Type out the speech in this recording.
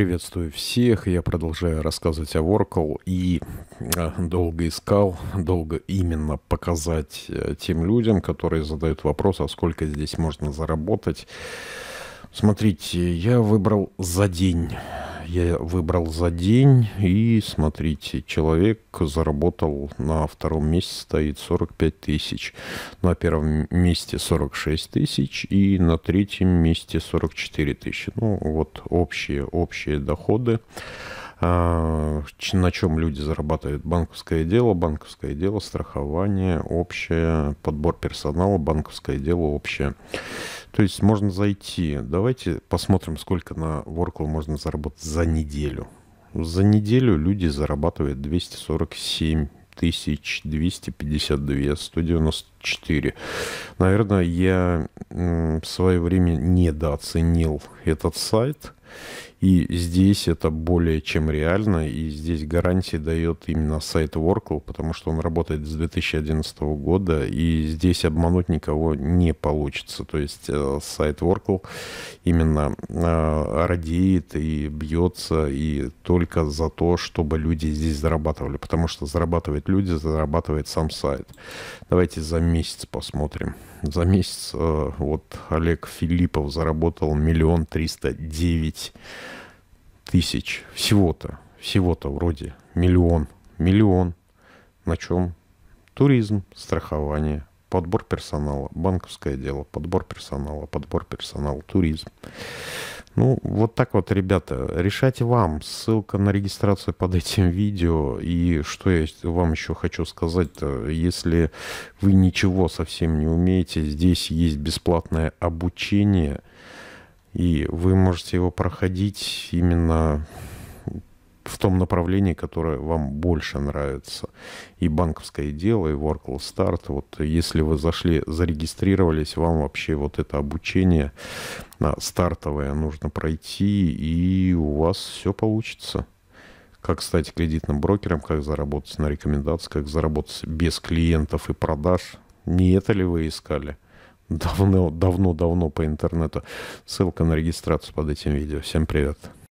Приветствую всех, я продолжаю рассказывать о Oracle и э, долго искал, долго именно показать э, тем людям, которые задают вопрос, а сколько здесь можно заработать. Смотрите, я выбрал за день я выбрал за день. И смотрите, человек заработал на втором месте стоит 45 тысяч, на первом месте 46 тысяч и на третьем месте 44 тысячи. Ну вот общие, общие доходы. А, на чем люди зарабатывают? Банковское дело, банковское дело, страхование, общее, подбор персонала, банковское дело, общее. То есть можно зайти. Давайте посмотрим, сколько на Workflow можно заработать за неделю. За неделю люди зарабатывают 247 тысяч 252 194 наверное я в свое время недооценил этот сайт и здесь это более чем реально, и здесь гарантии дает именно сайт Workl, потому что он работает с 2011 года, и здесь обмануть никого не получится. То есть э, сайт Workl именно э, радеет и бьется и только за то, чтобы люди здесь зарабатывали, потому что зарабатывают люди, зарабатывает сам сайт. Давайте за месяц посмотрим. За месяц э, вот Олег Филиппов заработал миллион триста девять тысяч всего-то, всего-то вроде миллион, миллион. На чем? Туризм, страхование, подбор персонала, банковское дело, подбор персонала, подбор персонала, туризм. Ну, вот так вот, ребята, решать вам. Ссылка на регистрацию под этим видео. И что я вам еще хочу сказать если вы ничего совсем не умеете, здесь есть бесплатное обучение – и вы можете его проходить именно в том направлении, которое вам больше нравится. И банковское дело, и Workflow Start. Вот если вы зашли, зарегистрировались, вам вообще вот это обучение а, стартовое нужно пройти, и у вас все получится. Как стать кредитным брокером, как заработать на рекомендации, как заработать без клиентов и продаж. Не это ли вы искали? давно-давно-давно по интернету. Ссылка на регистрацию под этим видео. Всем привет.